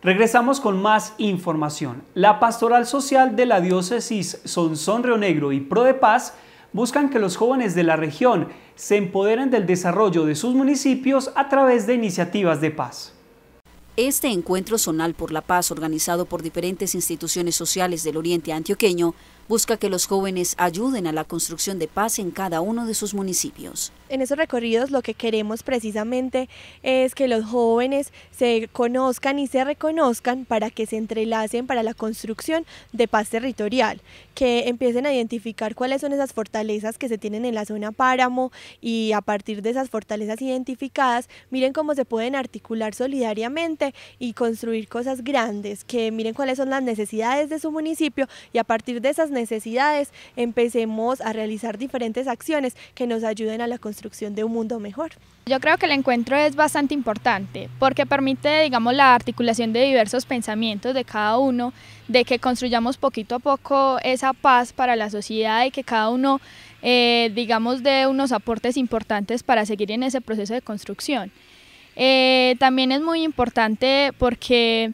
Regresamos con más información. La pastoral social de la diócesis Sonsón Río Negro y Pro de Paz buscan que los jóvenes de la región se empoderen del desarrollo de sus municipios a través de iniciativas de paz. Este encuentro zonal por la paz organizado por diferentes instituciones sociales del Oriente Antioqueño busca que los jóvenes ayuden a la construcción de paz en cada uno de sus municipios. En esos recorridos lo que queremos precisamente es que los jóvenes se conozcan y se reconozcan para que se entrelacen para la construcción de paz territorial, que empiecen a identificar cuáles son esas fortalezas que se tienen en la zona páramo y a partir de esas fortalezas identificadas miren cómo se pueden articular solidariamente y construir cosas grandes, que miren cuáles son las necesidades de su municipio y a partir de esas necesidades empecemos a realizar diferentes acciones que nos ayuden a la construcción de un mundo mejor. Yo creo que el encuentro es bastante importante porque permite, digamos, la articulación de diversos pensamientos de cada uno, de que construyamos poquito a poco esa paz para la sociedad y que cada uno, eh, digamos, dé unos aportes importantes para seguir en ese proceso de construcción. Eh, también es muy importante porque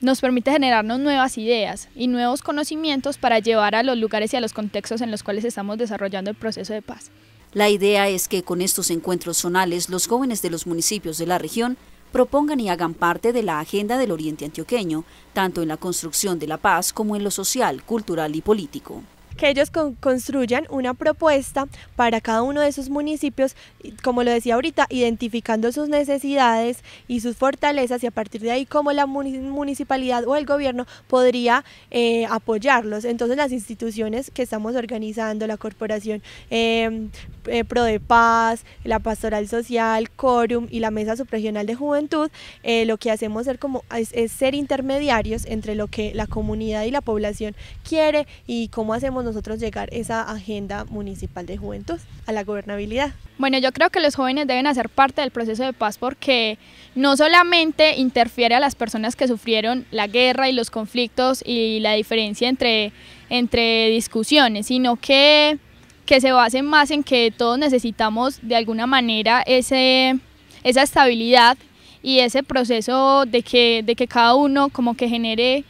nos permite generarnos nuevas ideas y nuevos conocimientos para llevar a los lugares y a los contextos en los cuales estamos desarrollando el proceso de paz. La idea es que con estos encuentros zonales los jóvenes de los municipios de la región propongan y hagan parte de la agenda del Oriente Antioqueño, tanto en la construcción de la paz como en lo social, cultural y político que ellos construyan una propuesta para cada uno de sus municipios, como lo decía ahorita, identificando sus necesidades y sus fortalezas y a partir de ahí cómo la municipalidad o el gobierno podría eh, apoyarlos. Entonces las instituciones que estamos organizando, la Corporación em, eh, Pro de Paz, la Pastoral Social, Corum y la Mesa Subregional de Juventud, eh, lo que hacemos ser como, es, es ser intermediarios entre lo que la comunidad y la población quiere y cómo hacemos nosotros llegar esa agenda municipal de juventud a la gobernabilidad. Bueno, yo creo que los jóvenes deben hacer parte del proceso de paz porque no solamente interfiere a las personas que sufrieron la guerra y los conflictos y la diferencia entre, entre discusiones, sino que, que se basen más en que todos necesitamos de alguna manera ese, esa estabilidad y ese proceso de que, de que cada uno como que genere,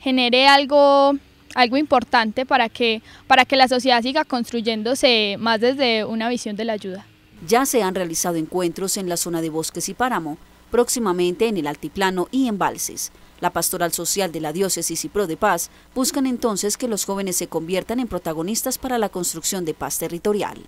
genere algo algo importante para que, para que la sociedad siga construyéndose más desde una visión de la ayuda. Ya se han realizado encuentros en la zona de bosques y páramo, próximamente en el altiplano y en embalses. La Pastoral Social de la Diócesis y Pro de Paz buscan entonces que los jóvenes se conviertan en protagonistas para la construcción de paz territorial.